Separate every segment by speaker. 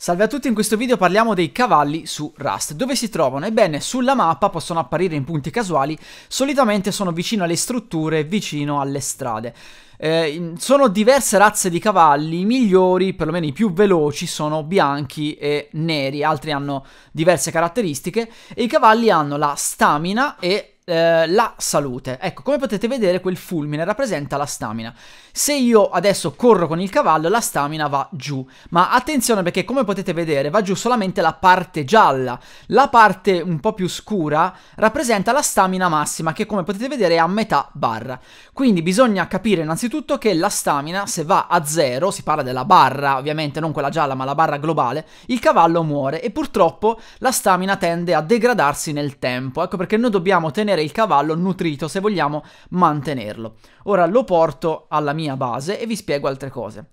Speaker 1: Salve a tutti, in questo video parliamo dei cavalli su Rust. Dove si trovano? Ebbene, sulla mappa possono apparire in punti casuali, solitamente sono vicino alle strutture, vicino alle strade. Eh, sono diverse razze di cavalli, i migliori, perlomeno i più veloci, sono bianchi e neri, altri hanno diverse caratteristiche e i cavalli hanno la stamina e eh, la salute. Ecco, come potete vedere quel fulmine rappresenta la stamina. Se io adesso corro con il cavallo, la stamina va giù. Ma attenzione perché come potete vedere va giù solamente la parte gialla. La parte un po' più scura rappresenta la stamina massima che come potete vedere è a metà barra. Quindi bisogna capire innanzitutto che la stamina se va a zero, si parla della barra ovviamente, non quella gialla ma la barra globale, il cavallo muore e purtroppo la stamina tende a degradarsi nel tempo. Ecco perché noi dobbiamo tenere mantenere il cavallo nutrito se vogliamo mantenerlo. Ora lo porto alla mia base e vi spiego altre cose.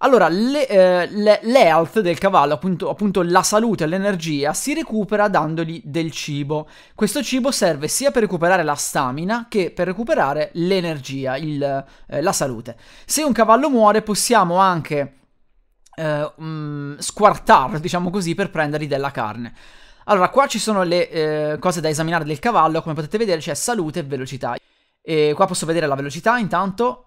Speaker 1: Allora, le, eh, le, del cavallo, appunto, appunto la salute e l'energia, si recupera dandogli del cibo. Questo cibo serve sia per recuperare la stamina che per recuperare l'energia, eh, la salute. Se un cavallo muore possiamo anche eh, mh, mm, squartarlo, diciamo così, per prendergli della carne. Allora, qua ci sono le eh, cose da esaminare del cavallo, come potete vedere c'è salute e velocità. E qua posso vedere la velocità intanto,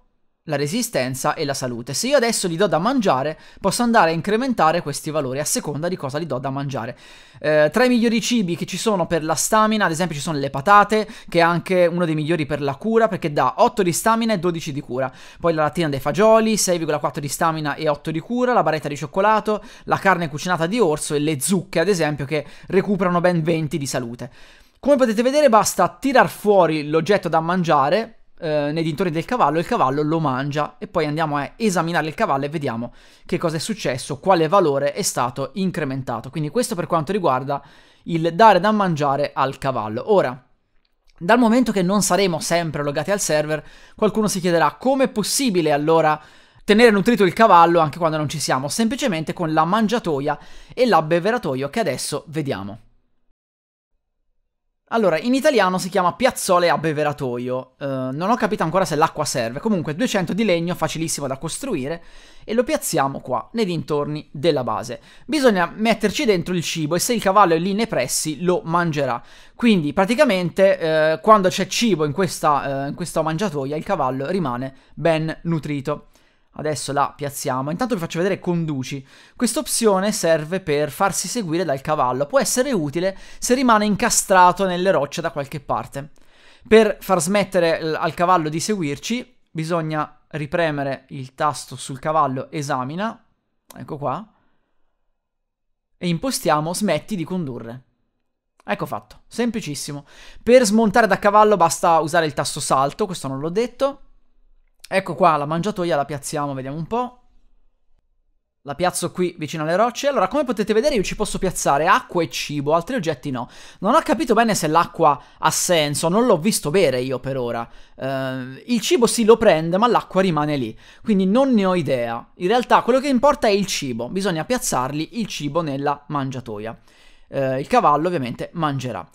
Speaker 1: la resistenza e la salute. Se io adesso gli do da mangiare, posso andare a incrementare questi valori a seconda di cosa gli do da mangiare. Eh, tra i migliori cibi che ci sono per la stamina, ad esempio, ci sono le patate, che è anche uno dei migliori per la cura, perché dà 8 di stamina e 12 di cura. Poi la lattina dei fagioli, 6,4 di stamina e 8 di cura, la baretta di cioccolato, la carne cucinata di orso e le zucche, ad esempio, che recuperano ben 20 di salute. Come potete vedere basta tirar fuori l'oggetto da mangiare eh, nei dintorni del cavallo, il cavallo lo mangia e poi andiamo a esaminare il cavallo e vediamo che cosa è successo, quale valore è stato incrementato. Quindi questo per quanto riguarda il dare da mangiare al cavallo. Ora, dal momento che non saremo sempre logati al server, qualcuno si chiederà come è possibile allora tenere nutrito il cavallo anche quando non ci siamo, semplicemente con la mangiatoia e l'abbeveratoio che adesso vediamo. Allora, in italiano si chiama piazzole abbeveratoio. Uh, eh, non ho capito ancora se l'acqua serve. Comunque, 200 di legno, facilissimo da costruire, e lo piazziamo qua, nei dintorni della base. Bisogna metterci dentro il cibo e se il cavallo è lì nei pressi, lo mangerà. Quindi, praticamente, uh, quando c'è cibo in questa, uh, in questa mangiatoia, il cavallo rimane ben nutrito. Adesso la piazziamo. Intanto vi faccio vedere conduci. Questa opzione serve per farsi seguire dal cavallo. Può essere utile se rimane incastrato nelle rocce da qualche parte. Per far smettere al cavallo di seguirci bisogna ripremere il tasto sul cavallo esamina. Ecco qua. E impostiamo smetti di condurre. Ecco fatto, semplicissimo. Per smontare da cavallo basta usare il tasto salto, questo non l'ho detto Ecco qua, la mangiatoia la piazziamo, vediamo un po'. La piazzo qui vicino alle rocce. Allora, come potete vedere io ci posso piazzare acqua e cibo, altri oggetti no. Non ho capito bene se l'acqua ha senso, non l'ho visto bere io per ora. Uh, il cibo si sì, lo prende, ma l'acqua rimane lì. Quindi non ne ho idea. In realtà quello che importa è il cibo. Bisogna piazzarli il cibo nella mangiatoia. Uh, il cavallo ovviamente mangerà.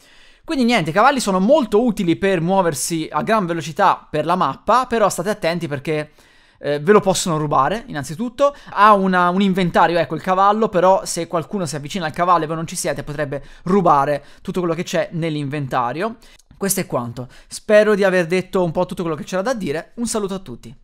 Speaker 1: Quindi niente, i cavalli sono molto utili per muoversi a gran velocità per la mappa, però state attenti perché eh, ve lo possono rubare innanzitutto. Ha una, un inventario, ecco il cavallo, però se qualcuno si avvicina al cavallo e voi non ci siete potrebbe rubare tutto quello che c'è nell'inventario. Questo è quanto. Spero di aver detto un po' tutto quello che c'era da dire. Un saluto a tutti.